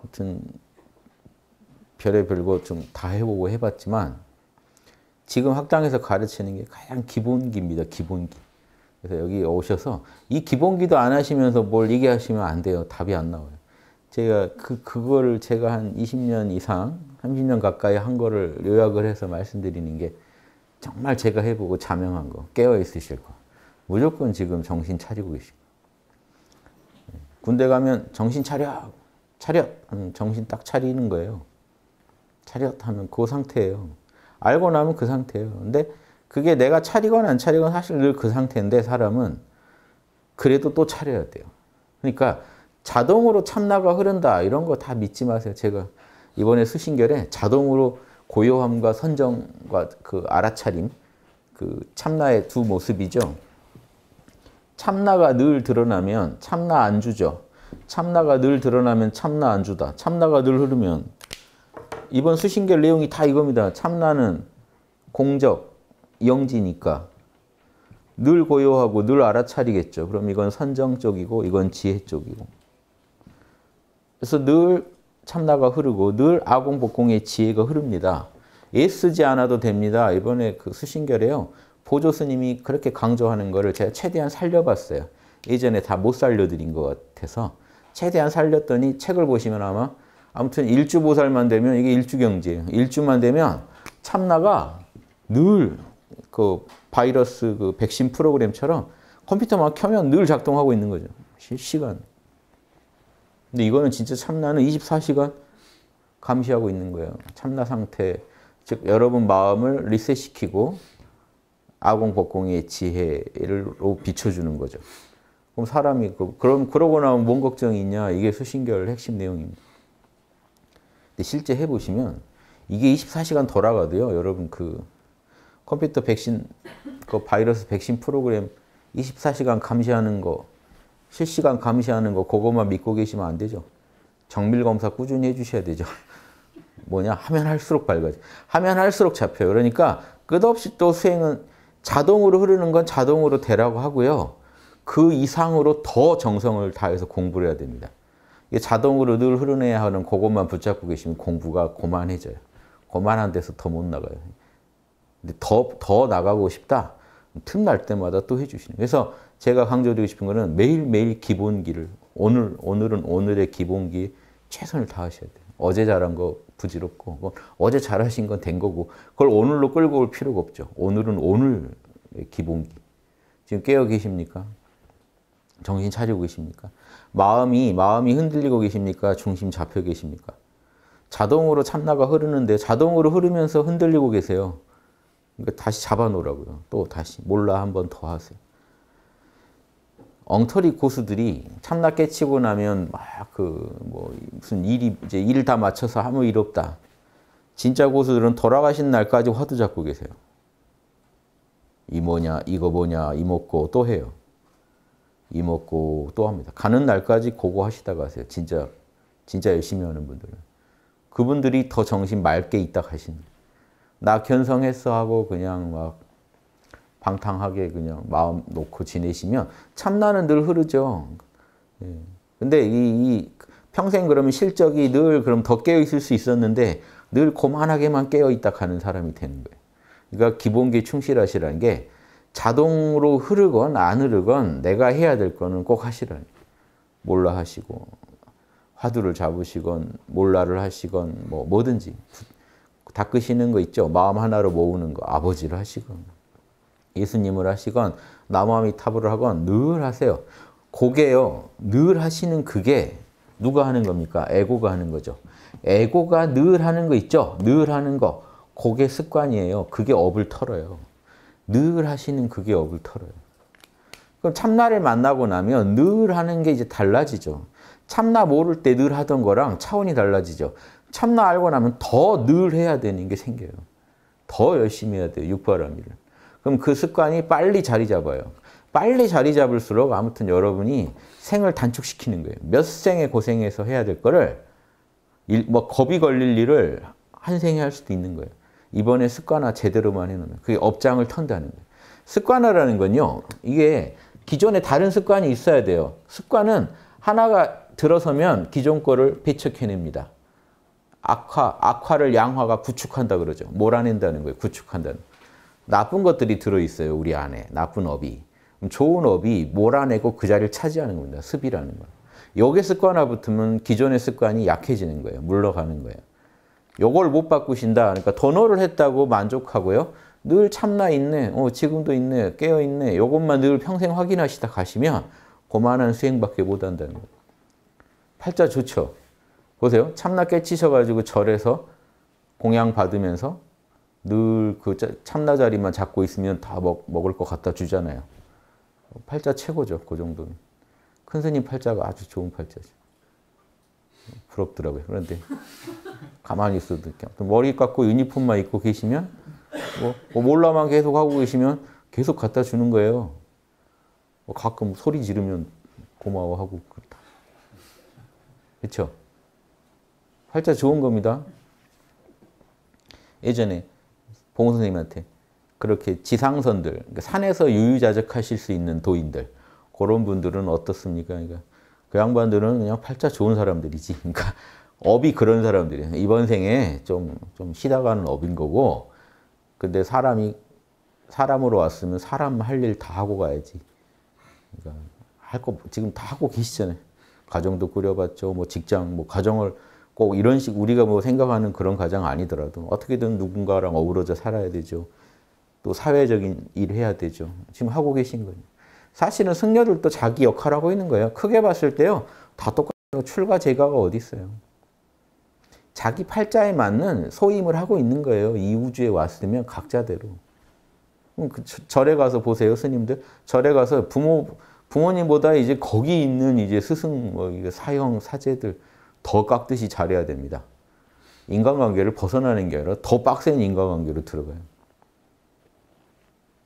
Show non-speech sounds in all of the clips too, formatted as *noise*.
아무튼 별의별거 좀다 해보고 해봤지만 지금 학당에서 가르치는 게 가장 기본기입니다. 기본기. 그래서 여기 오셔서 이 기본기도 안 하시면서 뭘 얘기하시면 안 돼요. 답이 안 나와요. 제가 그, 그거를 제가 한 20년 이상, 30년 가까이 한 거를 요약을 해서 말씀드리는 게 정말 제가 해보고 자명한 거, 깨어있으실 거. 무조건 지금 정신 차리고 계시고. 군대 가면 정신 차려, 차려 하면 음, 정신 딱 차리는 거예요. 차렷 하면 그 상태예요. 알고 나면 그 상태예요. 근데 그게 내가 차리건 안 차리건 사실 늘 그 상태인데 사람은 그래도 또 차려야 돼요. 그러니까 자동으로 참나가 흐른다 이런 거 다 믿지 마세요. 제가 이번에 수신결에 자동으로 고요함과 선정과 그 알아차림 그 참나의 두 모습이죠. 참나가 늘 드러나면 참나 안 주죠. 참나가 늘 드러나면 참나 안 주다. 참나가 늘 흐르면 이번 수신결 내용이 다 이겁니다. 참나는 공적, 영지니까 늘 고요하고 늘 알아차리겠죠. 그럼 이건 선정적이고 이건 지혜적이고. 그래서 늘 참나가 흐르고 늘 아공복공의 지혜가 흐릅니다. 애쓰지 않아도 됩니다. 이번에 그 수신결에요. 보조 스님이 그렇게 강조하는 것을 제가 최대한 살려봤어요. 예전에 다 못 살려드린 것 같아서 최대한 살렸더니 책을 보시면 아마 아무튼 일주보살만 되면 이게 일주경지예요. 일주만 되면 참나가 늘 그 바이러스 그 백신 프로그램처럼 컴퓨터만 켜면 늘 작동하고 있는 거죠. 실시간. 근데 이거는 진짜 참나는 24시간 감시하고 있는 거예요. 참나 상태, 즉 여러분 마음을 리셋시키고 아공복공의 지혜로 비춰주는 거죠. 그럼 사람이 그, 그럼 그러고 나면 뭔 걱정이 있냐? 이게 수신결 핵심 내용입니다. 근데 실제 해보시면 이게 24시간 돌아가도요. 여러분 그 컴퓨터 백신 그 바이러스 백신 프로그램 24시간 감시하는 거 실시간 감시하는 거 그것만 믿고 계시면 안 되죠. 정밀 검사 꾸준히 해주셔야 되죠. *laughs* 뭐냐 하면 할수록 밝아져. 하면 할수록 잡혀요. 그러니까 끝없이 또 수행은 자동으로 흐르는 건 자동으로 되라고 하고요. 그 이상으로 더 정성을 다해서 공부를 해야 됩니다. 이게 자동으로 늘 흐르내야 하는 그것만 붙잡고 계시면 공부가 고만해져요. 고만한 데서 더 못 나가요. 근데 더, 더 나가고 싶다? 틈날 때마다 또 해주시는. 그래서 제가 강조드리고 싶은 거는 매일매일 기본기를, 오늘, 오늘은 오늘의 기본기 최선을 다하셔야 돼요. 어제 잘한 거 부지럽고 뭐 어제 잘하신 건 된 거고 그걸 오늘로 끌고 올 필요가 없죠. 오늘은 오늘 기본기. 지금 깨어 계십니까? 정신 차리고 계십니까? 마음이 마음이 흔들리고 계십니까? 중심 잡혀 계십니까? 자동으로 참나가 흐르는데 자동으로 흐르면서 흔들리고 계세요. 그러니까 다시 잡아놓으라고요. 또 다시 몰라 한 번 더 하세요. 엉터리 고수들이 참나 깨치고 나면 막 그 뭐 무슨 일이 이제 일다 맞춰서 아무 일 없다. 진짜 고수들은 돌아가신 날까지 화두 잡고 계세요. 이 뭐냐, 이거 뭐냐, 이 먹고 또 해요. 이 먹고 또 합니다. 가는 날까지 고고 하시다가 하세요. 진짜 진짜 열심히 하는 분들은 그분들이 더 정신 맑게 있다 가신. 나 견성했어 하고 그냥 막 방탕하게 그냥 마음 놓고 지내시면 참나는 늘 흐르죠. 예. 근데 이, 이, 평생 그러면 실적이 늘 그럼 더 깨어 있을 수 있었는데 늘 고만하게만 깨어 있다 가는 사람이 되는 거예요. 그러니까 기본기 충실하시라는 게 자동으로 흐르건 안 흐르건 내가 해야 될 거는 꼭 하시라는 거예요. 몰라 하시고 화두를 잡으시건 몰라를 하시건 뭐 뭐든지 닦으시는 거 있죠. 마음 하나로 모으는 거 아버지를 하시건 예수님을 하시건 나무함이 타부를 하건 늘 하세요. 그게요. 늘 하시는 그게 누가 하는 겁니까? 에고가 하는 거죠. 에고가 늘 하는 거 있죠? 늘 하는 거. 그게 습관이에요. 그게 업을 털어요. 늘 하시는 그게 업을 털어요. 그럼 참나를 만나고 나면 늘 하는 게 이제 달라지죠. 참나 모를 때 늘 하던 거랑 차원이 달라지죠. 참나 알고 나면 더 늘 해야 되는 게 생겨요. 더 열심히 해야 돼요. 육바라밀을. 그럼 그 습관이 빨리 자리 잡아요. 빨리 자리 잡을수록 아무튼 여러분이 생을 단축시키는 거예요. 몇 생에 고생해서 해야 될 거를 일, 뭐 겁이 걸릴 일을 한 생에 할 수도 있는 거예요. 이번에 습관화 제대로만 해놓으면 그게 업장을 턴다는 거예요. 습관화라는 건요. 이게 기존에 다른 습관이 있어야 돼요. 습관은 하나가 들어서면 기존 거를 배척해냅니다. 악화, 악화를 양화가 구축한다 그러죠. 몰아낸다는 거예요. 구축한다는. 나쁜 것들이 들어있어요. 우리 안에. 나쁜 업이. 좋은 업이 몰아내고 그 자리를 차지하는 겁니다. 습이라는 거. 여기 습관 하 붙으면 기존의 습관이 약해지는 거예요. 물러가는 거예요. 요걸 못 바꾸신다. 그러니까 더너를 했다고 만족하고요. 늘 참나 있네. 어, 지금도 있네. 깨어 있네. 요것만 늘 평생 확인하시다 가시면 고만한 수행밖에 못 한다는 거예요. 팔자 좋죠. 보세요. 참나 깨치셔가지고 절에서 공양 받으면서 늘그 참나 자리만 잡고 있으면 다 먹, 먹을 것 갖다 주잖아요. 팔자 최고죠. 그 정도는. 큰 스님 팔자가 아주 좋은 팔자죠. 부럽더라고요. 그런데 가만히 있어도 머리 깎고 유니폼만 입고 계시면 뭐, 뭐 몰라만 계속 하고 계시면 계속 갖다 주는 거예요. 뭐 가끔 소리 지르면 고마워하고 그렇다. 그렇죠? 팔자 좋은 겁니다. 예전에 봉호 선생님한테 그렇게 지상선들, 그러니까 산에서 유유자적하실 수 있는 도인들 그런 분들은 어떻습니까? 그러니까 그 양반들은 그냥 팔자 좋은 사람들이지. 그러니까 업이 그런 사람들이에요. 이번 생에 좀, 좀 쉬다가는 업인 거고, 근데 사람이, 사람으로 왔으면 사람 할 일 다 하고 가야지. 그러니까 할거 지금 다 하고 계시잖아요. 가정도 꾸려봤죠. 뭐 직장, 뭐 가정을 꼭 이런 식 우리가 뭐 생각하는 그런 가장 아니더라도 어떻게든 누군가랑 어우러져 살아야 되죠. 또 사회적인 일 해야 되죠. 지금 하고 계신 거예요. 사실은 승려들도 자기 역할하고 있는 거예요. 크게 봤을 때요. 다 똑같아요. 출가 제가가 어디 있어요. 자기 팔자에 맞는 소임을 하고 있는 거예요. 이 우주에 왔으면 각자대로. 음, 그 절에 가서 보세요, 스님들. 절에 가서 부모 부모님보다 이제 거기 있는 이제 스승 뭐 사형 사제들 더 깍듯이 잘해야 됩니다. 인간관계를 벗어나는 게 아니라 더 빡센 인간관계로 들어가요.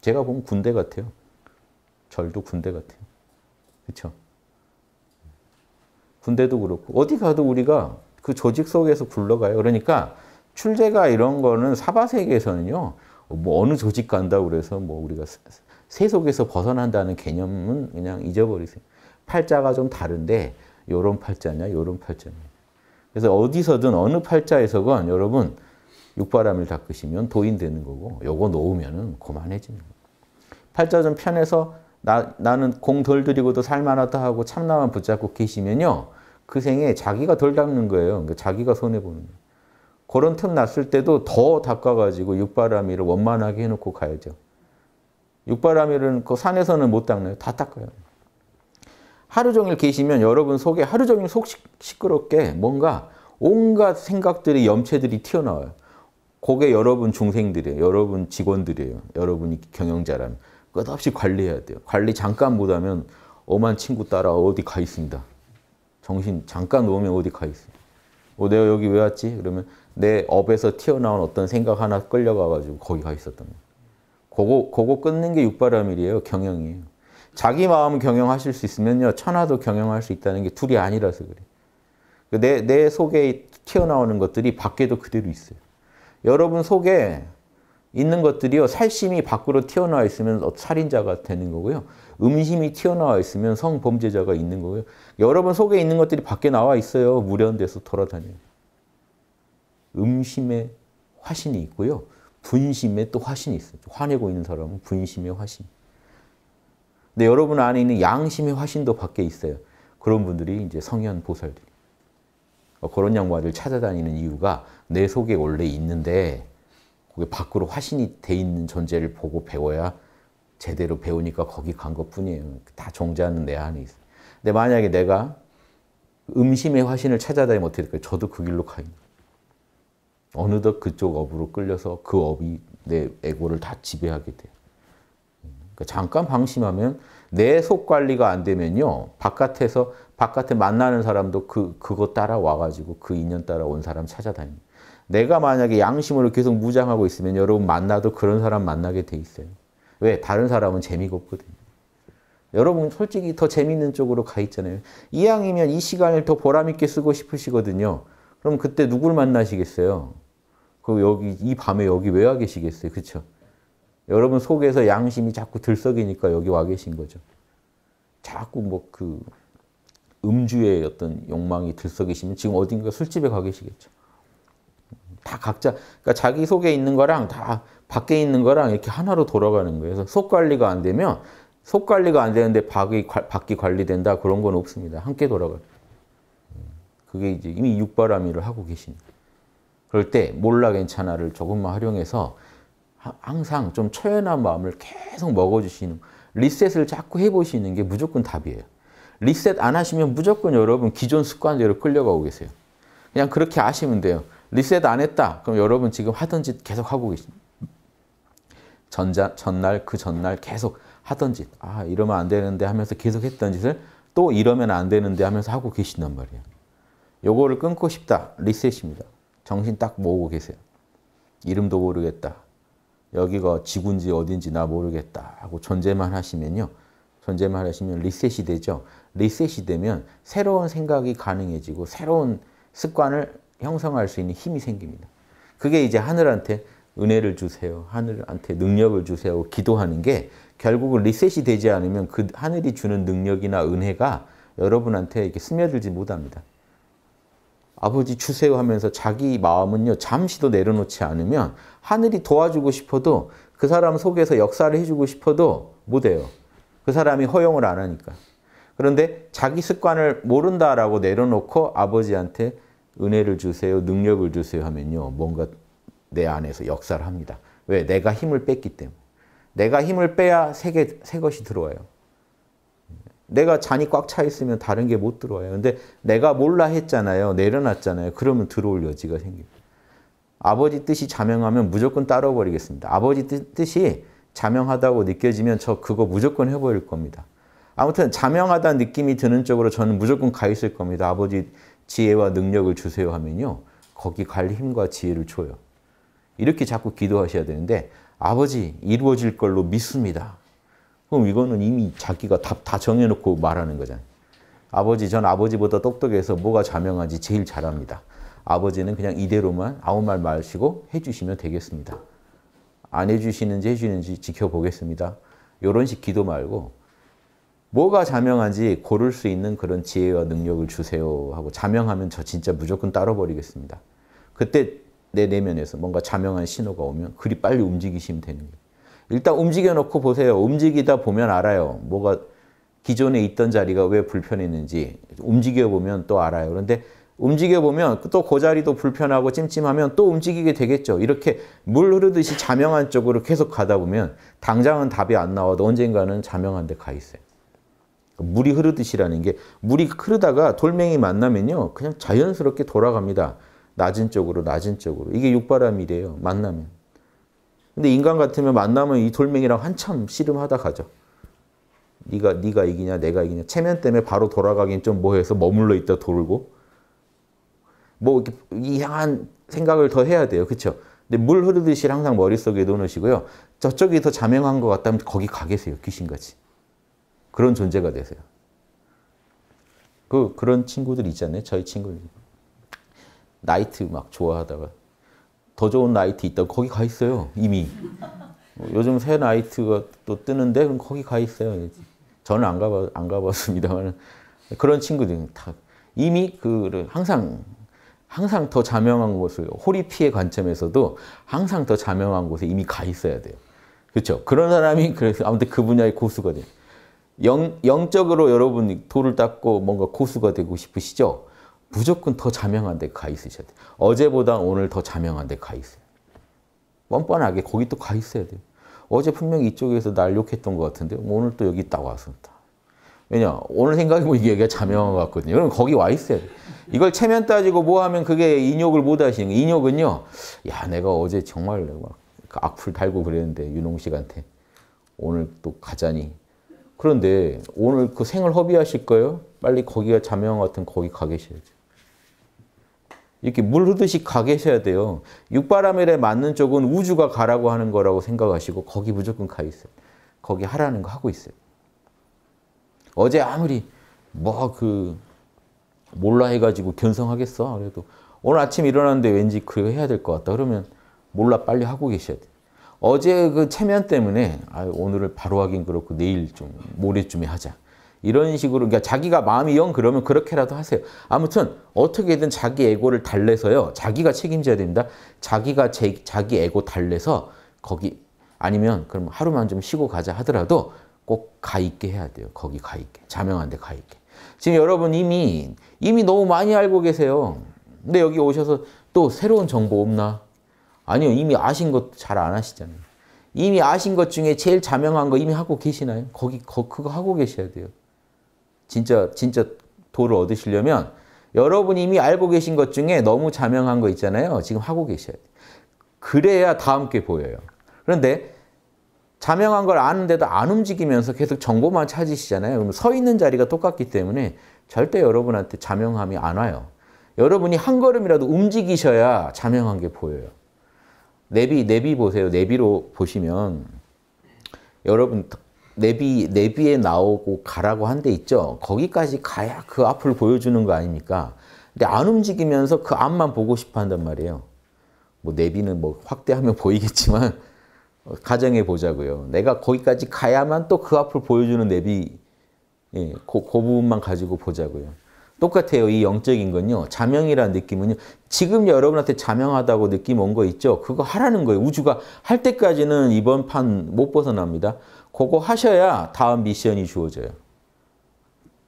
제가 보면 군대 같아요. 절도 군대 같아요. 그렇죠? 군대도 그렇고 어디 가도 우리가 그 조직 속에서 굴러가요. 그러니까 출제가 이런 거는 사바 세계에서는요. 뭐 어느 조직 간다 그래서 뭐 우리가 세속에서 벗어난다는 개념은 그냥 잊어버리세요. 팔자가 좀 다른데 요런 팔자냐, 요런 팔자냐. 그래서 어디서든 어느 팔자에서건 여러분 육바람을 닦으시면 도인되는 거고 요거 놓으면은 고만해집니다. 팔자 좀 편해서 나, 나는 공 덜 들이고도 살만하다 하고 참나만 붙잡고 계시면요. 그 생에 자기가 덜 닦는 거예요. 그러니까 자기가 손해보는 거예요. 그런 틈 났을 때도 더 닦아가지고 육바람이를 원만하게 해놓고 가야죠. 육바람이는 그 산에서는 못 닦나요? 다 닦아요. 하루 종일 계시면 여러분 속에 하루 종일 속 시끄럽게 뭔가 온갖 생각들이 염체들이 튀어나와요. 그게 여러분 중생들이에요. 여러분 직원들이에요. 여러분이 경영자라면. 끝없이 관리해야 돼요. 관리 잠깐 못하면 엄한 친구 따라 어디 가 있습니다. 정신 잠깐 놓으면 어디 가있습니 어, 내가 여기 왜 왔지? 그러면 내 업에서 튀어나온 어떤 생각 하나 끌려가가지고 거기 가 있었던 거예요. 그거, 그거 끊는 게 육바라밀이에요. 경영이에요. 자기 마음 경영하실 수 있으면요. 천하도 경영할 수 있다는 게 둘이 아니라서 그래. 그 내, 내 속에 튀어나오는 것들이 밖에도 그대로 있어요. 여러분 속에 있는 것들이요. 살심이 밖으로 튀어나와 있으면 어, 살인자가 되는 거고요. 음심이 튀어나와 있으면 성범죄자가 있는 거고요. 여러분 속에 있는 것들이 밖에 나와 있어요. 무련돼서 돌아다녀요. 음심의 화신이 있고요. 분심에 또 화신이 있어요. 화내고 있는 사람은 분심의 화신. 근데 여러분 안에 있는 양심의 화신도 밖에 있어요. 그런 분들이 이제 성현 보살들. 어, 그런 양반들 찾아다니는 이유가 내 속에 원래 있는데 그게 밖으로 화신이 돼 있는 존재를 보고 배워야 제대로 배우니까 거기 간 것뿐이에요. 다 정자는 내 안에 있어요. 근데 만약에 내가 음심의 화신을 찾아다니면 어떻게 될까요? 저도 그 길로 가요. 어느덧 그쪽 업으로 끌려서 그 업이 내 에고를 다 지배하게 돼요. 그러니까 잠깐 방심하면 내 속 관리가 안 되면요. 바깥에서 바깥에 만나는 사람도 그 그거 따라와 가지고 그 인연 따라 온 사람 찾아다니다 내가 만약에 양심으로 계속 무장하고 있으면 여러분 만나도 그런 사람 만나게 돼 있어요. 왜? 다른 사람은 재미가 없거든요. 여러분 솔직히 더 재밌는 쪽으로 가 있잖아요. 이왕이면 이 시간을 더 보람있게 쓰고 싶으시거든요. 그럼 그때 누굴 만나시겠어요? 그 여기 이 밤에 여기 왜 와 계시겠어요? 그렇죠? 여러분 속에서 양심이 자꾸 들썩이니까 여기 와 계신 거죠. 자꾸 뭐 그 음주의 어떤 욕망이 들썩이시면 지금 어딘가 술집에 가 계시겠죠. 다 각자 그러니까 자기 속에 있는 거랑 다 밖에 있는 거랑 이렇게 하나로 돌아가는 거예요. 그래서 속 관리가 안 되면 속 관리가 안 되는데 밖이, 밖이 관리된다 그런 건 없습니다. 함께 돌아가. 그게 이제 이미 육바라미를 하고 계신. 그럴 때 몰라 괜찮아를 조금만 활용해서 항상 좀초연한 마음을 계속 먹어주시는 리셋을 자꾸 해보시는 게 무조건 답이에요. 리셋 안 하시면 무조건 여러분 기존 습관대로 끌려가고 계세요. 그냥 그렇게 아시면 돼요. 리셋 안 했다. 그럼 여러분 지금 하던 짓 계속 하고 계십니다. 전자, 전날 그 전날 계속 하던 짓. 아 이러면 안 되는데 하면서 계속 했던 짓을 또 이러면 안 되는데 하면서 하고 계신단 말이에요. 요거를 끊고 싶다. 리셋입니다. 정신 딱 모으고 계세요. 이름도 모르겠다. 여기가 지구인지 어딘지 나 모르겠다 하고 존재만 하시면요. 존재만 하시면 리셋이 되죠. 리셋이 되면 새로운 생각이 가능해지고 새로운 습관을 형성할 수 있는 힘이 생깁니다. 그게 이제 하늘한테 은혜를 주세요. 하늘한테 능력을 주세요. 기도하는 게 결국은 리셋이 되지 않으면 그 하늘이 주는 능력이나 은혜가 여러분한테 이렇게 스며들지 못합니다. 아버지 주세요 하면서 자기 마음은요, 잠시도 내려놓지 않으면 하늘이 도와주고 싶어도 그 사람 속에서 역사를 해주고 싶어도 못해요. 그 사람이 허용을 안 하니까. 그런데 자기 습관을 모른다라고 내려놓고 아버지한테 은혜를 주세요, 능력을 주세요 하면요. 뭔가 내 안에서 역사를 합니다. 왜? 내가 힘을 뺐기 때문에. 내가 힘을 빼야 새, 게, 새 것이 들어와요. 내가 잔이 꽉 차 있으면 다른 게 못 들어와요. 근데 내가 몰라 했잖아요. 내려놨잖아요. 그러면 들어올 여지가 생깁니다. 아버지 뜻이 자명하면 무조건 따라버리겠습니다. 아버지 뜻이 자명하다고 느껴지면 저 그거 무조건 해버릴 겁니다. 아무튼 자명하다는 느낌이 드는 쪽으로 저는 무조건 가 있을 겁니다. 아버지 지혜와 능력을 주세요 하면요. 거기 갈 힘과 지혜를 줘요. 이렇게 자꾸 기도하셔야 되는데 아버지 이루어질 걸로 믿습니다. 그럼 이거는 이미 자기가 답 다 정해놓고 말하는 거잖아요. 아버지, 전 아버지보다 똑똑해서 뭐가 자명한지 제일 잘합니다. 아버지는 그냥 이대로만 아무 말 마시고 해주시면 되겠습니다. 안 해주시는지 해주는지 지켜보겠습니다. 이런 식 기도 말고 뭐가 자명한지 고를 수 있는 그런 지혜와 능력을 주세요 하고 자명하면 저 진짜 무조건 따라버리겠습니다. 그때 내 내면에서 뭔가 자명한 신호가 오면 그리 빨리 움직이시면 되는 거예요. 일단 움직여 놓고 보세요. 움직이다 보면 알아요. 뭐가 기존에 있던 자리가 왜 불편했는지 움직여 보면 또 알아요. 그런데 움직여 보면 또 그 자리도 불편하고 찜찜하면 또 움직이게 되겠죠. 이렇게 물 흐르듯이 자명한 쪽으로 계속 가다 보면 당장은 답이 안 나와도 언젠가는 자명한 데 가 있어요. 물이 흐르듯이라는 게 물이 흐르다가 돌멩이 만나면요. 그냥 자연스럽게 돌아갑니다. 낮은 쪽으로 낮은 쪽으로. 이게 육바람이래요. 만나면. 근데 인간 같으면 만나면 이 돌멩이랑 한참 씨름하다 가죠. 네가 네가 이기냐 내가 이기냐 체면 때문에 바로 돌아가긴 좀 뭐해서 머물러 있다 돌고 뭐 이렇게 이상한 생각을 더 해야 돼요. 그렇죠? 근데 물 흐르듯이 항상 머릿속에 넣으시고요 저쪽이 더 자명한 것 같다면 거기 가 계세요. 귀신같이. 그런 존재가 되세요. 그, 그런 친구들 있잖아요. 저희 친구들. 나이트 막 좋아하다가 더 좋은 나이트 있다고 거기 가 있어요. 이미. 요즘 새 나이트가 또 뜨는데 그럼 거기 가 있어요. 저는 안 가봐 안 가봤습니다만 그런 친구들 다 이미 그 항상 항상 더 자명한 곳을 호리피의 관점에서도 항상 더 자명한 곳에 이미 가 있어야 돼요. 그렇죠? 그런 사람이 그래서 아무튼 그 분야의 고수가 돼요. 영, 영적으로 여러분 도를 닦고 뭔가 고수가 되고 싶으시죠? 무조건 더 자명한 데 가 있으셔야 돼요. 어제보다 오늘 더 자명한 데 가 있어요. 뻔뻔하게 거기 또 가 있어야 돼요. 어제 분명히 이쪽에서 날 욕했던 것 같은데 뭐 오늘 또 여기 있다고 왔습니다. 왜냐? 오늘 생각해보면 이게 기가 자명한 것 같거든요. 여러 거기 와 있어야 돼 이걸 체면 따지고 뭐 하면 그게 인욕을 못 하시는 거예요. 인욕은요. 야 내가 어제 정말 막 그 악플 달고 그랬는데 윤홍 씨한테 오늘 또 가자니 그런데 오늘 그 생을 허비하실 거예요? 빨리 거기가 자명 같은 거기 가 계셔야죠. 이렇게 물 흐르듯이 가 계셔야 돼요. 육바라밀에 맞는 쪽은 우주가 가라고 하는 거라고 생각하시고 거기 무조건 가 있어요. 거기 하라는 거 하고 있어요. 어제 아무리 뭐 그 몰라 해가지고 견성하겠어. 그래도 오늘 아침 일어났는데 왠지 그거 해야 될 것 같다. 그러면 몰라 빨리 하고 계셔야 돼. 어제 그 체면 때문에 아, 오늘을 바로 하긴 그렇고 내일 좀 모레쯤에 하자. 이런 식으로 그러니까 자기가 마음이 영 그러면 그렇게라도 하세요. 아무튼 어떻게든 자기 에고를 달래서요. 자기가 책임져야 됩니다. 자기가 제, 자기 에고 달래서 거기 아니면 그럼 하루만 좀 쉬고 가자 하더라도 꼭 가 있게 해야 돼요. 거기 가 있게. 자명한데 가 있게. 지금 여러분 이미 이미 너무 많이 알고 계세요. 근데 여기 오셔서 또 새로운 정보 없나? 아니요. 이미 아신 것 잘 안 하시잖아요. 이미 아신 것 중에 제일 자명한 거 이미 하고 계시나요? 거기 거, 그거 하고 계셔야 돼요. 진짜 진짜 도를 얻으시려면 여러분이 미 알고 계신 것 중에 너무 자명한 거 있잖아요. 지금 하고 계셔야 돼요. 그래야 다음 게 보여요. 그런데 자명한 걸 아는데도 안 움직이면서 계속 정보만 찾으시잖아요. 그럼 서 있는 자리가 똑같기 때문에 절대 여러분한테 자명함이 안 와요. 여러분이 한 걸음이라도 움직이셔야 자명한 게 보여요. 내비, 내비 보세요. 내비로 보시면 여러분 내비 내비에 나오고 가라고 한 데 있죠. 거기까지 가야 그 앞을 보여주는 거 아닙니까? 근데 안 움직이면서 그 앞만 보고 싶어 한단 말이에요. 뭐 내비는 뭐 확대하면 *laughs* 보이겠지만 가정해 보자고요. 내가 거기까지 가야만 또 그 앞을 보여주는 내비 예, 그, 그 부분만 가지고 보자고요. 똑같아요. 이 영적인 건요. 자명이라는 느낌은요. 지금 여러분한테 자명하다고 느낌 온 거 있죠? 그거 하라는 거예요. 우주가 할 때까지는 이번 판 못 벗어납니다. 그거 하셔야 다음 미션이 주어져요.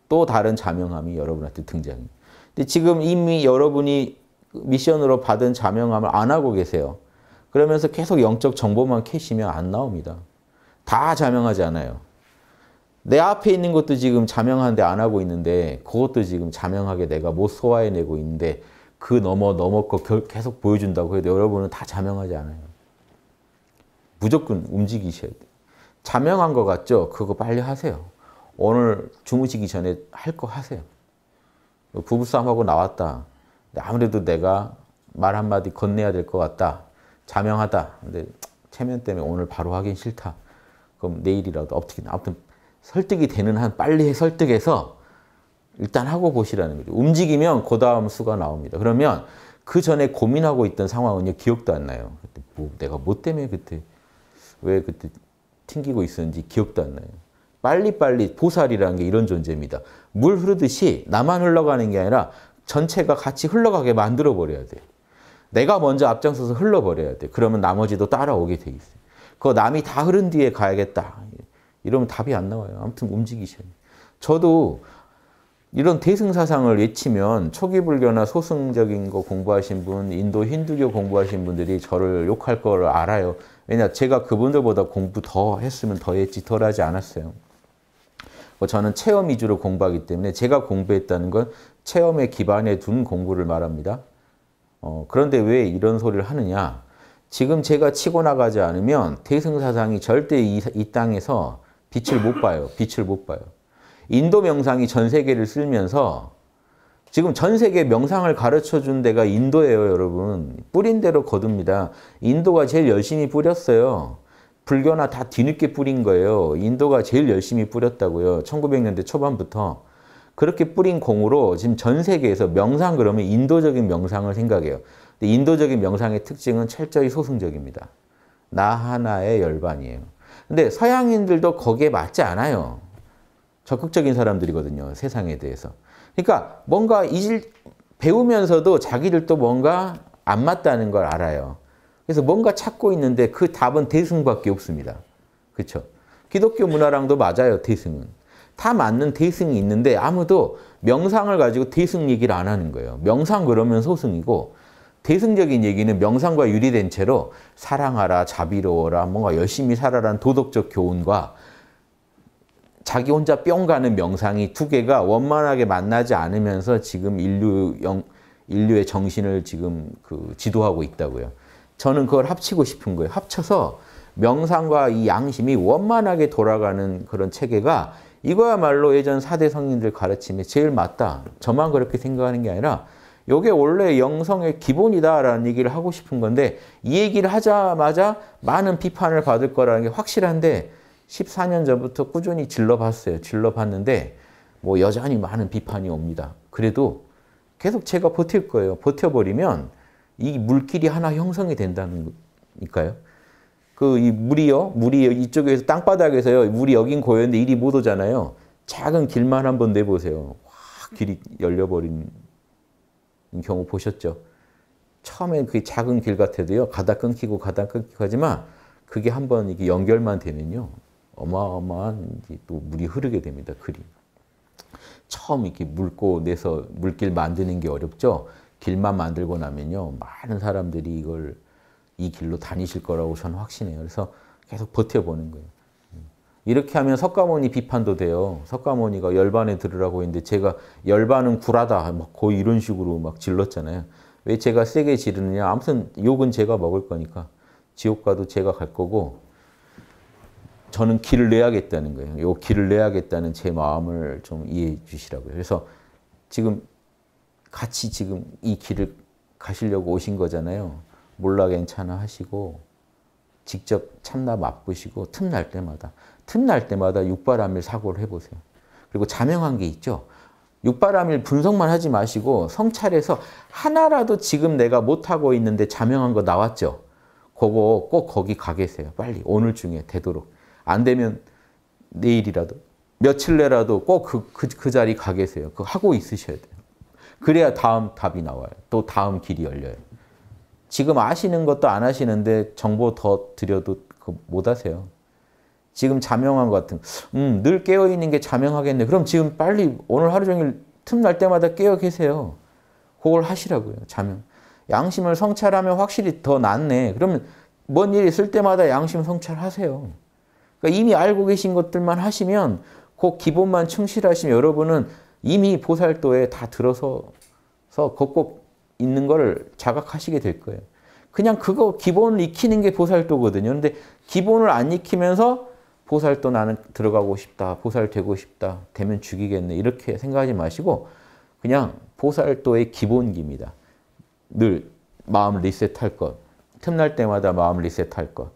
또 다른 자명함이 여러분한테 등장해요. 근데 지금 이미 여러분이 미션으로 받은 자명함을 안 하고 계세요. 그러면서 계속 영적 정보만 캐시면 안 나옵니다. 다 자명하지 않아요. 내 앞에 있는 것도 지금 자명한데 안 하고 있는데 그것도 지금 자명하게 내가 못 소화해내고 있는데 그 넘어 넘어 거 계속 보여준다고 해도 여러분은 다 자명하지 않아요. 무조건 움직이셔야 돼요. 자명한 거 같죠? 그거 빨리 하세요. 오늘 주무시기 전에 할 거 하세요. 부부싸움하고 나왔다. 아무래도 내가 말 한마디 건네야 될것 같다. 자명하다. 근데 체면 때문에 오늘 바로 하긴 싫다. 그럼 내일이라도 어떻게 아무튼 설득이 되는 한 빨리 설득해서 일단 하고 보시라는 거죠. 움직이면 그 다음 수가 나옵니다. 그러면 그 전에 고민하고 있던 상황은요, 기억도 안 나요. 그때 뭐, 내가 뭐 때문에 그때, 왜 그때 튕기고 있었는지 기억도 안 나요. 빨리빨리 보살이라는 게 이런 존재입니다. 물 흐르듯이 나만 흘러가는 게 아니라 전체가 같이 흘러가게 만들어 버려야 돼. 내가 먼저 앞장서서 흘러버려야 돼. 그러면 나머지도 따라오게 돼 있어요. 그 남이 다 흐른 뒤에 가야겠다. 이러면 답이 안 나와요. 아무튼 움직이셔야 돼요. 저도 이런 대승사상을 외치면 초기불교나 소승적인 거 공부하신 분, 인도 힌두교 공부하신 분들이 저를 욕할 걸 알아요. 왜냐, 제가 그분들보다 공부 더 했으면 더 했지 덜 하지 않았어요. 뭐 저는 체험 위주로 공부하기 때문에 제가 공부했다는 건 체험에 기반해 둔 공부를 말합니다. 어, 그런데 왜 이런 소리를 하느냐? 지금 제가 치고 나가지 않으면 대승사상이 절대 이, 이 땅에서 빛을 못 봐요. 빛을 못 봐요. 인도 명상이 전 세계를 쓸면서 지금 전 세계 명상을 가르쳐 준 데가 인도예요, 여러분. 뿌린 대로 거둡니다. 인도가 제일 열심히 뿌렸어요. 불교나 다 뒤늦게 뿌린 거예요. 인도가 제일 열심히 뿌렸다고요. 1900년대 초반부터. 그렇게 뿌린 공으로 지금 전 세계에서 명상 그러면 인도적인 명상을 생각해요. 인도적인 명상의 특징은 철저히 소승적입니다. 나 하나의 열반이에요. 근데 서양인들도 거기에 맞지 않아요. 적극적인 사람들이거든요. 세상에 대해서. 그러니까 뭔가 이질 배우면서도 자기들도 뭔가 안 맞다는 걸 알아요. 그래서 뭔가 찾고 있는데 그 답은 대승밖에 없습니다. 그렇죠? 기독교 문화랑도 맞아요. 대승은. 다 맞는 대승이 있는데 아무도 명상을 가지고 대승 얘기를 안 하는 거예요. 명상 그러면 소승이고 대승적인 얘기는 명상과 유리된 채로 사랑하라, 자비로워라, 뭔가 열심히 살아라는 도덕적 교훈과 자기 혼자 뿅 가는 명상이 두 개가 원만하게 만나지 않으면서 지금 인류 영, 인류의 정신을 지금 그 지도하고 있다고요. 저는 그걸 합치고 싶은 거예요. 합쳐서 명상과 이 양심이 원만하게 돌아가는 그런 체계가 이거야말로 예전 4대 성인들 가르침에 제일 맞다. 저만 그렇게 생각하는 게 아니라 이게 원래 영성의 기본이다라는 얘기를 하고 싶은 건데 이 얘기를 하자마자 많은 비판을 받을 거라는 게 확실한데 14년 전부터 꾸준히 질러봤어요. 질러봤는데 뭐 여전히 많은 비판이 옵니다. 그래도 계속 제가 버틸 거예요. 버텨버리면 이 물길이 하나 형성이 된다는 거니까요. 그 이 물이요. 물이 이쪽에서 땅바닥에서요. 물이 여긴 고였는데 이리 못 오잖아요. 작은 길만 한번 내보세요. 확 길이 열려버린 경우 보셨죠? 처음엔 그게 작은 길 같아도요. 가다 끊기고 가다 끊기고 하지만 그게 한번 이게 연결만 되면요. 어마어마한 또 물이 흐르게 됩니다. 그림. 처음 이렇게 물고 내서 물길 만드는 게 어렵죠. 길만 만들고 나면요. 많은 사람들이 이걸 이 길로 다니실 거라고 저는 확신해요. 그래서 계속 버텨보는 거예요. 이렇게 하면 석가모니 비판도 돼요. 석가모니가 열반에 들으라고 했는데 제가 열반은 구라다 막 거의 이런 식으로 막 질렀잖아요. 왜 제가 세게 지르느냐. 아무튼 욕은 제가 먹을 거니까 지옥 가도 제가 갈 거고 저는 길을 내야겠다는 거예요. 요 길을 내야겠다는 제 마음을 좀 이해해 주시라고요. 그래서 지금 같이 지금 이 길을 가시려고 오신 거잖아요. 몰라 괜찮아 하시고 직접 참나 맛보시고 틈날 때마다 틈날 때마다 육바람일 사고를 해보세요. 그리고 자명한 게 있죠. 육바람일 분석만 하지 마시고 성찰해서 하나라도 지금 내가 못하고 있는데 자명한 거 나왔죠. 그거 꼭 거기 가 계세요. 빨리 오늘 중에 되도록. 안 되면 내일이라도 며칠 내라도 꼭 그 그, 그 자리 가 계세요. 그 하고 있으셔야 돼요. 그래야 다음 답이 나와요. 또 다음 길이 열려요. 지금 아시는 것도 안 하시는데 정보 더 드려도 그 못 하세요. 지금 자명한 것 같은. 음, 늘 깨어있는 게 자명하겠네. 그럼 지금 빨리 오늘 하루 종일 틈 날 때마다 깨어 계세요. 그걸 하시라고요. 자명. 양심을 성찰하면 확실히 더 낫네. 그러면 뭔 일이 있을 때마다 양심 성찰하세요. 그러니까 이미 알고 계신 것들만 하시면 그 기본만 충실하시면 여러분은 이미 보살도에 다 들어서서 걷고 있는 거를 자각하시게 될 거예요. 그냥 그거 기본을 익히는 게 보살도거든요. 근데 기본을 안 익히면서 보살도 나는 들어가고 싶다. 보살 되고 싶다. 되면 죽이겠네. 이렇게 생각하지 마시고 그냥 보살도의 기본기입니다. 늘 마음 리셋할 것. 틈날 때마다 마음 리셋할 것.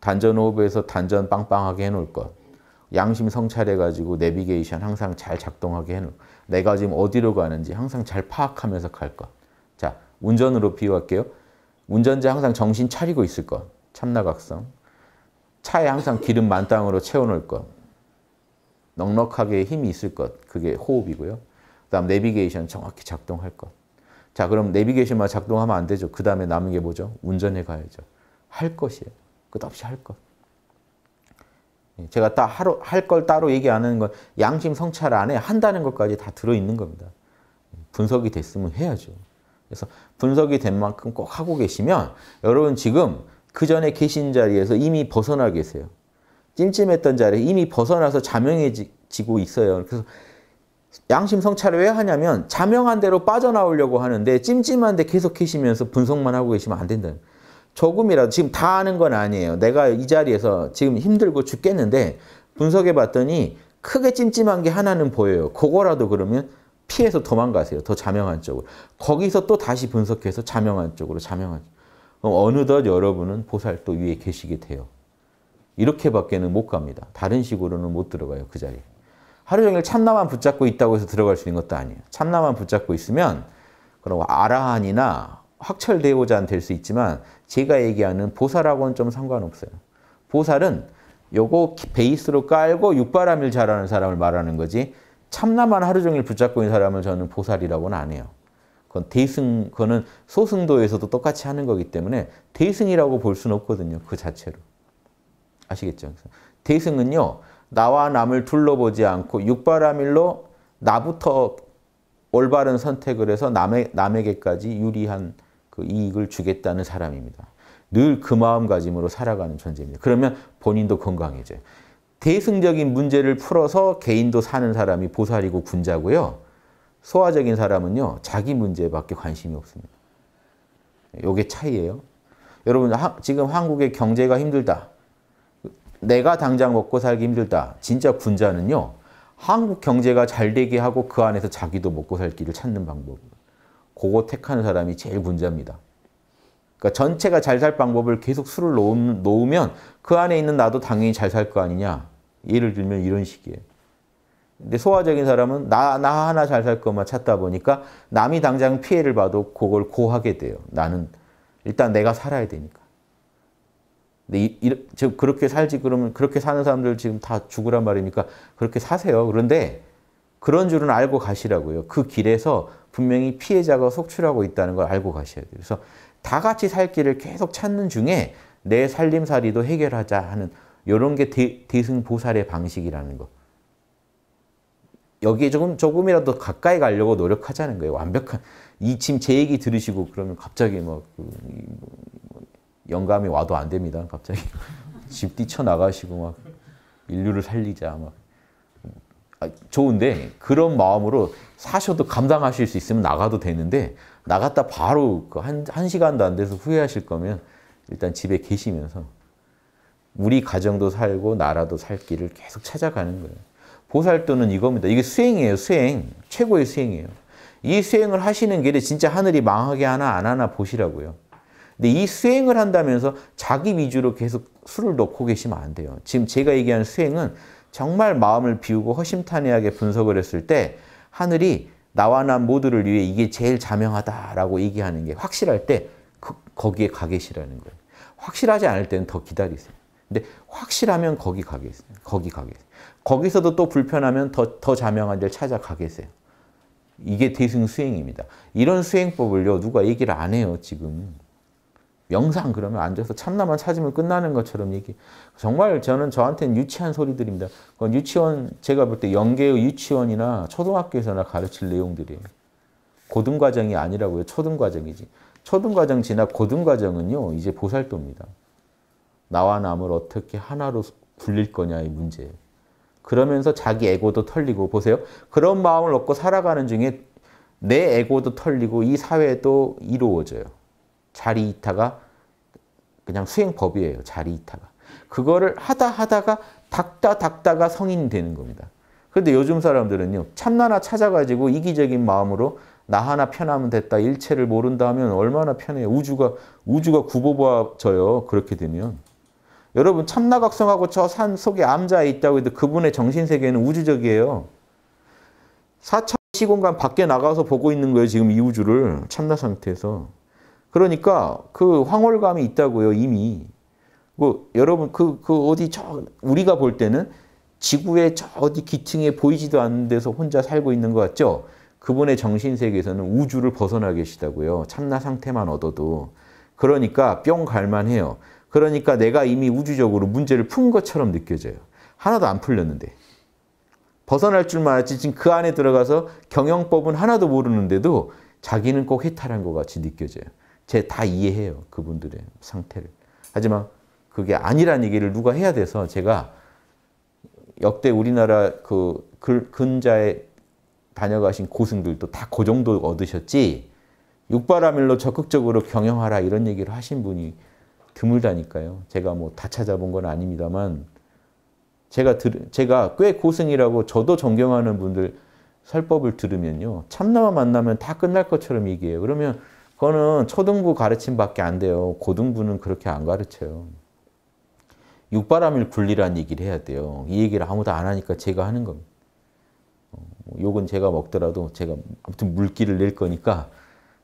단전 호흡에서 단전 빵빵하게 해놓을 것. 양심 성찰해가지고 내비게이션 항상 잘 작동하게 해놓을 것. 내가 지금 어디로 가는지 항상 잘 파악하면서 갈 것. 자, 운전으로 비유할게요. 운전자 항상 정신 차리고 있을 것. 참나각성. 차에 항상 기름 만땅으로 채워놓을 것. 넉넉하게 힘이 있을 것. 그게 호흡이고요. 그 다음 내비게이션 정확히 작동할 것. 자, 그럼 내비게이션만 작동하면 안 되죠. 그 다음에 남은 게 뭐죠? 운전해 가야죠. 할 것이에요. 끝없이 할 것. 예, 제가 딱할걸 따로 얘기 안 하는 건 양심 성찰 안에 한다는 것까지 다 들어있는 겁니다. 예, 분석이 됐으면 해야죠. 그래서 분석이 된 만큼 꼭 하고 계시면 여러분 지금 그 전에 계신 자리에서 이미 벗어나 계세요. 찜찜했던 자리에 이미 벗어나서 자명해지고 있어요. 그래서 양심 성찰을 왜 하냐면 자명한 대로 빠져나오려고 하는데 찜찜한데 계속 계시면서 분석만 하고 계시면 안된다 조금이라도 지금 다 아는 건 아니에요. 내가 이 자리에서 지금 힘들고 죽겠는데 분석해 봤더니 크게 찜찜한 게 하나는 보여요. 그거라도 그러면 피해서 도망가세요. 더 자명한 쪽으로. 거기서 또 다시 분석해서 자명한 쪽으로 자명한 쪽으로. 그럼 어느덧 여러분은 보살도 위에 계시게 돼요. 이렇게밖에는 못 갑니다. 다른 식으로는 못 들어가요, 그 자리에. 하루 종일 참나만 붙잡고 있다고 해서 들어갈 수 있는 것도 아니에요. 참나만 붙잡고 있으면 그럼 아라한이나 확철대오자는 될 수 있지만 제가 얘기하는 보살하고는 좀 상관없어요. 보살은 요거 베이스로 깔고 육바람일 잘하는 사람을 말하는 거지 참나만 하루 종일 붙잡고 있는 사람을 저는 보살이라고는 안 해요. 그건 대승, 그거는 소승도에서도 똑같이 하는 거기 때문에 대승이라고 볼 수는 없거든요. 그 자체로. 아시겠죠? 대승은요. 나와 남을 둘러보지 않고 육바라밀로 나부터 올바른 선택을 해서 남에, 남에게까지 유리한 그 이익을 주겠다는 사람입니다. 늘 그 마음가짐으로 살아가는 존재입니다. 그러면 본인도 건강해져요. 대승적인 문제를 풀어서 개인도 사는 사람이 보살이고 군자고요. 소화적인 사람은요, 자기 문제밖에 관심이 없습니다. 요게 차이예요. 여러분, 하, 지금 한국의 경제가 힘들다. 내가 당장 먹고 살기 힘들다. 진짜 군자는요, 한국 경제가 잘 되게 하고 그 안에서 자기도 먹고 살 길을 찾는 방법. 그거 택하는 사람이 제일 군자입니다. 그러니까 전체가 잘 살 방법을 계속 수를 놓으면 그 안에 있는 나도 당연히 잘 살 거 아니냐. 예를 들면 이런 식이에요. 근데 소화적인 사람은 나, 나 하나 잘 살 것만 찾다 보니까 남이 당장 피해를 봐도 그걸 고하게 돼요. 나는 일단 내가 살아야 되니까. 근데 이, 이, 즉 그렇게 살지 그러면 그렇게 사는 사람들 지금 다 죽으란 말이니까 그렇게 사세요. 그런데 그런 줄은 알고 가시라고요. 그 길에서 분명히 피해자가 속출하고 있다는 걸 알고 가셔야 돼요. 그래서 다 같이 살 길을 계속 찾는 중에 내 살림살이도 해결하자 하는 이런 게 대, 대승보살의 방식이라는 거. 여기에 조금, 조금이라도 가까이 가려고 노력하자는 거예요. 완벽한. 이, 침 제 얘기 들으시고 그러면 갑자기 뭐, 그, 뭐, 뭐 영감이 와도 안 됩니다. 갑자기. *laughs* 집 뛰쳐나가시고 막 인류를 살리자 막. 아, 좋은데 그런 마음으로 사셔도 감당하실 수 있으면 나가도 되는데 나갔다 바로 그 한, 한 시간도 안 돼서 후회하실 거면 일단 집에 계시면서 우리 가정도 살고 나라도 살 길을 계속 찾아가는 거예요. 보살도는 이겁니다. 이게 수행이에요. 수행. 최고의 수행이에요. 이 수행을 하시는 길에 진짜 하늘이 망하게 하나 안 하나 보시라고요. 근데 이 수행을 한다면서 자기 위주로 계속 술을 넣고 계시면 안 돼요. 지금 제가 얘기한 수행은 정말 마음을 비우고 허심탄회하게 분석을 했을 때 하늘이 나와 난 모두를 위해 이게 제일 자명하다라고 얘기하는 게 확실할 때 그, 거기에 가 계시라는 거예요. 확실하지 않을 때는 더 기다리세요. 근데 확실하면 거기 가 계세요. 거기 가 계세요. 거기서도 또 불편하면 더, 더 자명한 데를 찾아가겠어요. 이게 대승수행입니다. 이런 수행법을요, 누가 얘기를 안 해요, 지금. 명상 그러면 앉아서 참나만 찾으면 끝나는 것처럼 얘기. 정말 저는 저한테는 유치한 소리들입니다. 그건 유치원, 제가 볼 때 연계의 유치원이나 초등학교에서나 가르칠 내용들이에요. 고등과정이 아니라고요. 초등과정이지. 초등과정 지나 고등과정은요, 이제 보살도입니다. 나와 남을 어떻게 하나로 불릴 거냐의 문제예요. 그러면서 자기 에고도 털리고 보세요. 그런 마음을 얻고 살아가는 중에 내 에고도 털리고 이 사회도 이루어져요. 자리 이타가 그냥 수행법이에요. 자리 이타가. 그거를 하다 하다가 닦다 닦다가 성인이 되는 겁니다. 그런데 요즘 사람들은요. 참나나 찾아가지고 이기적인 마음으로 나 하나 편하면 됐다. 일체를 모른다 하면 얼마나 편해요. 우주가 우주가 구보봐져요. 그렇게 되면. 여러분 참나각성하고 저 산 속에 암자에 있다고 해도 그분의 정신세계는 우주적이에요. 4차 시공간 밖에 나가서 보고 있는 거예요. 지금 이 우주를 참나 상태에서. 그러니까 그 황홀감이 있다고요. 이미. 뭐 여러분 그, 그 어디 저 우리가 볼 때는 지구의 저 어디 기층에 보이지도 않는 데서 혼자 살고 있는 것 같죠? 그분의 정신세계에서는 우주를 벗어나 계시다고요. 참나 상태만 얻어도. 그러니까 뿅 갈만해요. 그러니까 내가 이미 우주적으로 문제를 푼 것처럼 느껴져요. 하나도 안 풀렸는데. 벗어날 줄만 알지 지금 그 안에 들어가서 경영법은 하나도 모르는데도 자기는 꼭 해탈한 것 같이 느껴져요. 제 다 이해해요. 그분들의 상태를. 하지만 그게 아니란 얘기를 누가 해야 돼서 제가 역대 우리나라 그 근자에 다녀가신 고승들도 다 그 정도 얻으셨지 육바라밀로 적극적으로 경영하라 이런 얘기를 하신 분이 드물다니까요. 제가 뭐 다 찾아본 건 아닙니다만 제가 들, 제가 꽤 고생이라고 저도 존경하는 분들 설법을 들으면요. 참나와 만나면 다 끝날 것처럼 얘기해요. 그러면 그거는 초등부 가르침밖에 안 돼요. 고등부는 그렇게 안 가르쳐요. 육바람일 굴리란 얘기를 해야 돼요. 이 얘기를 아무도 안 하니까 제가 하는 겁니다. 어, 욕은 제가 먹더라도 제가 아무튼 물기를 낼 거니까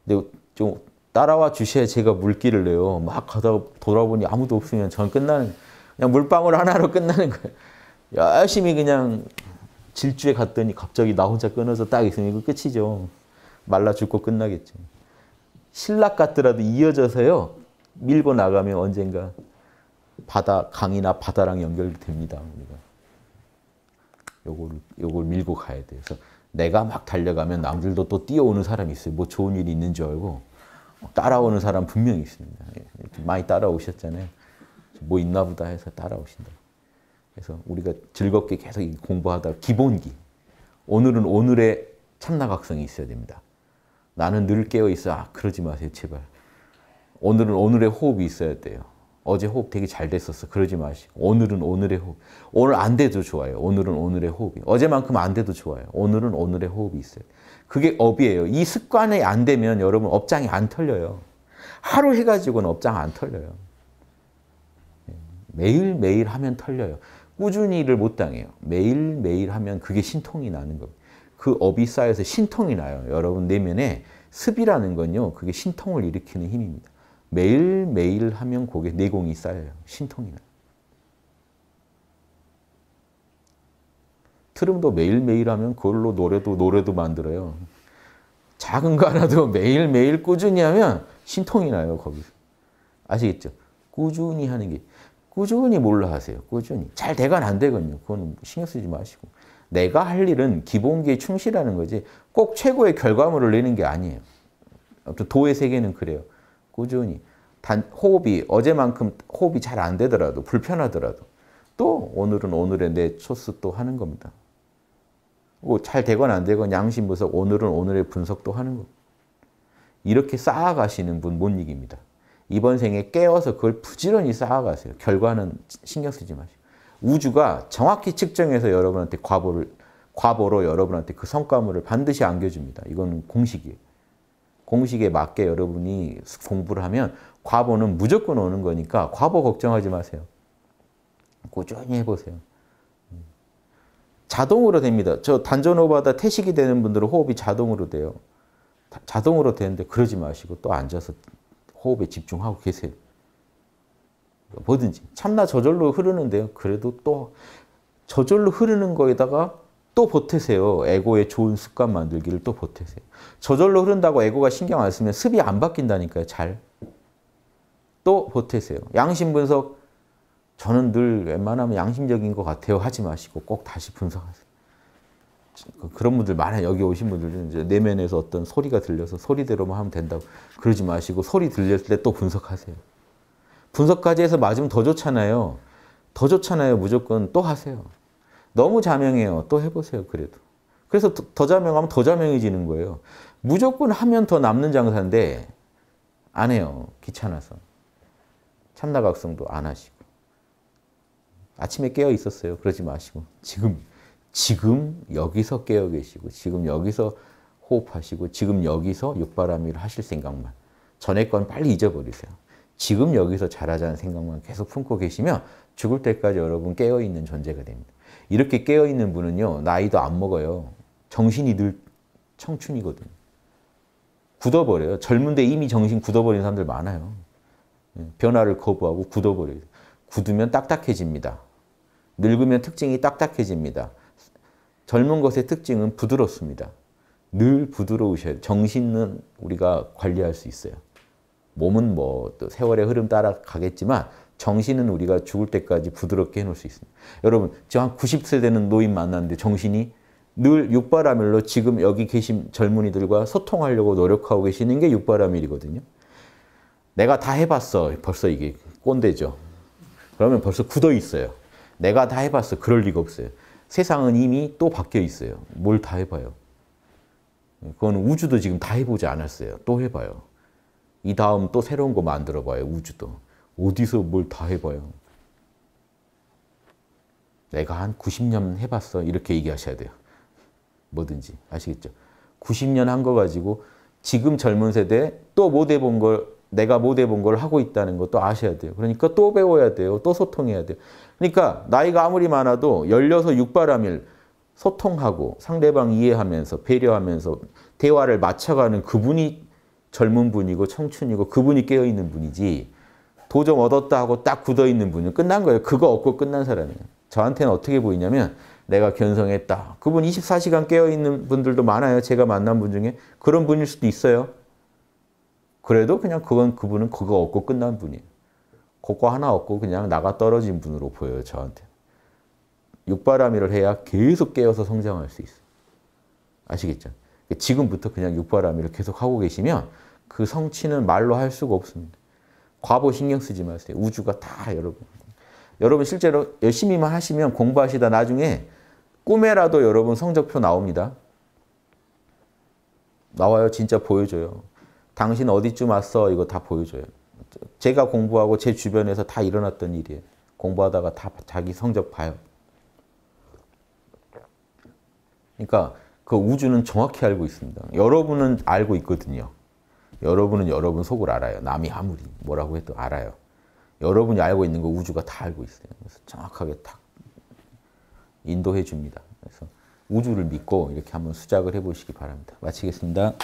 근데 좀 따라와 주셔야 제가 물기를 내요. 막 가다 돌아보니 아무도 없으면 전 끝나는 그냥 물방울 하나로 *laughs* 끝나는 거예요. 열심히 그냥 질주에 갔더니 갑자기 나 혼자 끊어서 딱 있으면 이거 끝이죠. 말라 죽고 끝나겠죠. 신락 같더라도 이어져서요. 밀고 나가면 언젠가 바다 강이나 바다랑 연결됩니다. 우리가 요걸 요걸 밀고 가야 돼요. 그래서 내가 막 달려가면 남들도 또 뛰어오는 사람이 있어요. 뭐 좋은 일이 있는 줄 알고 따라오는 사람 분명히 있습니다. 예, 예, 많이 따라오셨잖아요. 뭐 있나 보다 해서 따라오신다. 그래서 우리가 즐겁게 계속 공부하다 기본기. 오늘은 오늘의 참나각성이 있어야 됩니다. 나는 늘 깨어있어. 아, 그러지 마세요, 제발. 오늘은 오늘의 호흡이 있어야 돼요. 어제 호흡 되게 잘 됐었어. 그러지 마시고. 오늘은 오늘의 호흡. 오늘 안 돼도 좋아요. 오늘은 오늘의 호흡이. 어제만큼 안 돼도 좋아요. 오늘은 오늘의 호흡이 있어요. 그게 업이에요. 이 습관이 안 되면 여러분 업장이 안 털려요. 하루 해가지고는 업장 안 털려요. 예, 매일매일 하면 털려요. 꾸준히를 못 당해요. 매일매일 하면 그게 신통이 나는 겁니다. 그 업이 쌓여서 신통이 나요. 여러분 내면에 습이라는 건요. 그게 신통을 일으키는 힘입니다. 매일매일 하면 그게 내공이 쌓여요. 신통이 나요. 트름도 매일매일 하면 그걸로 노래도 노래도 만들어요. 작은 거 하나도 *laughs* 매일매일 꾸준히 하면 신통이 나요, 거기서. 아시겠죠? 꾸준히 하는 게 꾸준히 몰라 하세요. 꾸준히. 잘 되건 안 되건요. 그건 신경 쓰지 마시고. 내가 할 일은 기본기에 충실하는 거지 꼭 최고의 결과물을 내는 게 아니에요. 아무튼 도의 세계는 그래요. 꾸준히. 단, 호흡이 어제만큼 호흡이 잘 안 되더라도 불편하더라도 또 오늘은 오늘의 내 초스 또 하는 겁니다. 뭐 잘 되건 안 되건 양심 분석, 오늘은 오늘의 분석도 하는 거. 이렇게 쌓아가시는 분 못 이깁니다. 이번 생에 깨어서 그걸 부지런히 쌓아가세요. 결과는 신경 쓰지 마시고. 우주가 정확히 측정해서 여러분한테 과보를, 과보로 여러분한테 그 성과물을 반드시 안겨줍니다. 이건 공식이에요. 공식에 맞게 여러분이 공부를 하면 과보는 무조건 오는 거니까 과보 걱정하지 마세요. 꾸준히 해보세요. 자동으로 됩니다. 저 단전 오바다 태식이 되는 분들은 호흡이 자동으로 돼요. 자동으로 되는데 그러지 마시고 또 앉아서 호흡에 집중하고 계세요. 뭐든지 참나 저절로 흐르는데요. 그래도 또 저절로 흐르는 거에다가 또 보태세요. 에고의 좋은 습관 만들기를 또 보태세요. 저절로 흐른다고 에고가 신경 안 쓰면 습이 안 바뀐다니까요. 잘. 또 보태세요. 양심 분석 저는 늘 웬만하면 양심적인 것 같아요 하지 마시고 꼭 다시 분석하세요. 그, 그런 분들 많아요. 여기 오신 분들은 이제 내면에서 어떤 소리가 들려서 소리대로만 하면 된다고 그러지 마시고 소리 들렸을 때 또 분석하세요. 분석까지 해서 맞으면 더 좋잖아요. 더 좋잖아요. 무조건 또 하세요. 너무 자명해요. 또 해보세요. 그래도. 그래서 더, 더 자명하면 더 자명해지는 거예요. 무조건 하면 더 남는 장사인데 안 해요. 귀찮아서. 참나각성도 안 하시고. 아침에 깨어 있었어요. 그러지 마시고 지금 지금 여기서 깨어 계시고 지금 여기서 호흡하시고 지금 여기서 육바람이를 하실 생각만 전에 건 빨리 잊어버리세요. 지금 여기서 잘하자는 생각만 계속 품고 계시면 죽을 때까지 여러분 깨어 있는 존재가 됩니다. 이렇게 깨어 있는 분은요 나이도 안 먹어요. 정신이 늘 청춘이거든요. 굳어버려요. 젊은데 이미 정신 굳어버린 사람들 많아요. 예, 변화를 거부하고 굳어버려요. 굳으면 딱딱해집니다. 늙으면 특징이 딱딱해집니다. 젊은 것의 특징은 부드럽습니다. 늘 부드러우셔야 정신은 우리가 관리할 수 있어요. 몸은 뭐 또 세월의 흐름 따라가겠지만 정신은 우리가 죽을 때까지 부드럽게 해놓을 수 있습니다. 여러분, 저 한 90세 되는 노인 만났는데 정신이 늘 육바라밀로 지금 여기 계신 젊은이들과 소통하려고 노력하고 계시는 게 육바라밀이거든요. 내가 다 해봤어. 벌써 이게 꼰대죠. 그러면 벌써 굳어 있어요. 내가 다 해봤어. 그럴 리가 없어요. 세상은 이미 또 바뀌어 있어요. 뭘 다 해봐요. 그건 우주도 지금 다 해보지 않았어요. 또 해봐요. 이 다음 또 새로운 거 만들어봐요. 우주도. 어디서 뭘 다 해봐요. 내가 한 90년 해봤어. 이렇게 얘기하셔야 돼요. 뭐든지. 아시겠죠? 90년 한 거 가지고 지금 젊은 세대 또못 해본 걸 내가 못 해본 걸 하고 있다는 것도 아셔야 돼요. 그러니까 또 배워야 돼요. 또 소통해야 돼요. 그러니까 나이가 아무리 많아도 열려서 육바람일 소통하고 상대방 이해하면서 배려하면서 대화를 맞춰가는 그분이 젊은 분이고 청춘이고 그분이 깨어있는 분이지 도좀 얻었다 하고 딱 굳어있는 분은 끝난 거예요. 그거 얻고 끝난 사람이에요. 저한테는 어떻게 보이냐면 내가 견성했다. 그분 24시간 깨어있는 분들도 많아요. 제가 만난 분 중에 그런 분일 수도 있어요. 그래도 그냥 그건 그분은 그거 없고 끝난 분이에요. 그거 하나 없고 그냥 나가 떨어진 분으로 보여요, 저한테. 육바라밀을 해야 계속 깨어서 성장할 수 있어요. 아시겠죠? 그러니까 지금부터 그냥 육바라밀을 계속 하고 계시면 그 성취는 말로 할 수가 없습니다. 과보 신경 쓰지 마세요. 우주가 다 여러분. 여러분 실제로 열심히만 하시면 공부하시다 나중에 꿈에라도 여러분 성적표 나옵니다. 나와요. 진짜 보여줘요. 당신 어디쯤 왔어? 이거 다 보여줘요. 제가 공부하고 제 주변에서 다 일어났던 일이에요. 공부하다가 다 자기 성적 봐요. 그러니까 그 우주는 정확히 알고 있습니다. 여러분은 알고 있거든요. 여러분은 여러분 속을 알아요. 남이 아무리 뭐라고 해도 알아요. 여러분이 알고 있는 거 우주가 다 알고 있어요. 그래서 정확하게 탁 인도해 줍니다. 그래서 우주를 믿고 이렇게 한번 수작을 해보시기 바랍니다. 마치겠습니다.